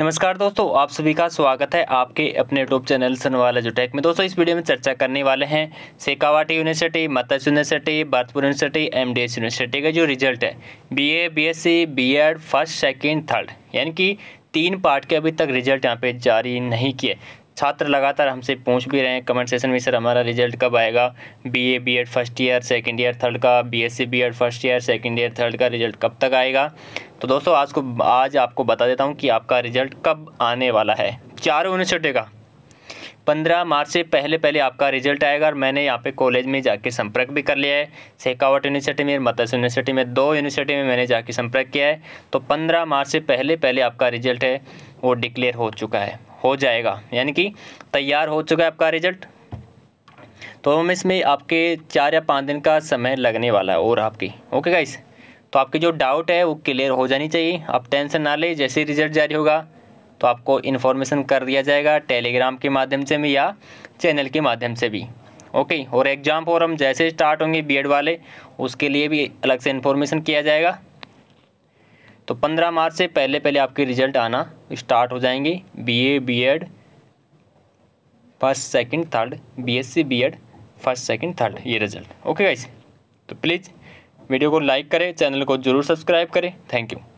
नमस्कार दोस्तों आप सभी का स्वागत है आपके अपने यूट्यूब चैनल सनवाला जुटैक में दोस्तों इस वीडियो में चर्चा करने वाले हैं Shekhawati university Matsya university Bharatpur university MDS university का जो रिजल्ट है BA BSc BEd first second third यानी कि तीन पार्ट के अभी तक रिजल्ट यहाँ पे जारी नहीं किए छात्र लगातार हमसे पूछ भी रहे हैं कमेंट सेशन में सर हमारा रिजल्ट कब आएगा BA BEd first year second year third का BSc BEd first year second year third का रिजल्ट कब तक आएगा तो दोस्तों आज को आज आपको बता देता हूँ कि आपका रिजल्ट कब आने वाला है चारों यूनिवर्सिटी का पंद्रह मार्च से पहले पहले आपका रिजल्ट आएगा और मैंने यहाँ पे कॉलेज में जाके संपर्क भी कर लिया है शेखावट यूनिवर्सिटी में मत्स्य यूनिवर्सिटी में दो यूनिवर्सिटी में मैंने जाके संपर्क किया है तो पंद्रह मार्च से पहले पहले आपका रिजल्ट है वो डिक्लेयर हो चुका है हो जाएगा यानी कि तैयार हो चुका है आपका रिजल्ट तो हम इसमें आपके चार या पाँच दिन का समय लगने वाला है और आपकी ओके गाइस तो आपकी जो डाउट है वो क्लियर हो जानी चाहिए आप टेंशन ना लें जैसे रिजल्ट जारी होगा तो आपको इन्फॉर्मेशन कर दिया जाएगा टेलीग्राम के माध्यम से भी या चैनल के माध्यम से भी ओके और एग्ज़ाम फॉरम जैसे स्टार्ट होंगे बीएड वाले उसके लिए भी अलग से इन्फॉर्मेशन किया जाएगा तो 15 मार्च से पहले पहले आपके रिजल्ट आना स्टार्ट हो जाएंगे BA BEd first second third BSc BEd first second third ये रिजल्ट ओके गाइस तो प्लीज़ वीडियो को लाइक करें चैनल को ज़रूर सब्सक्राइब करें थैंक यू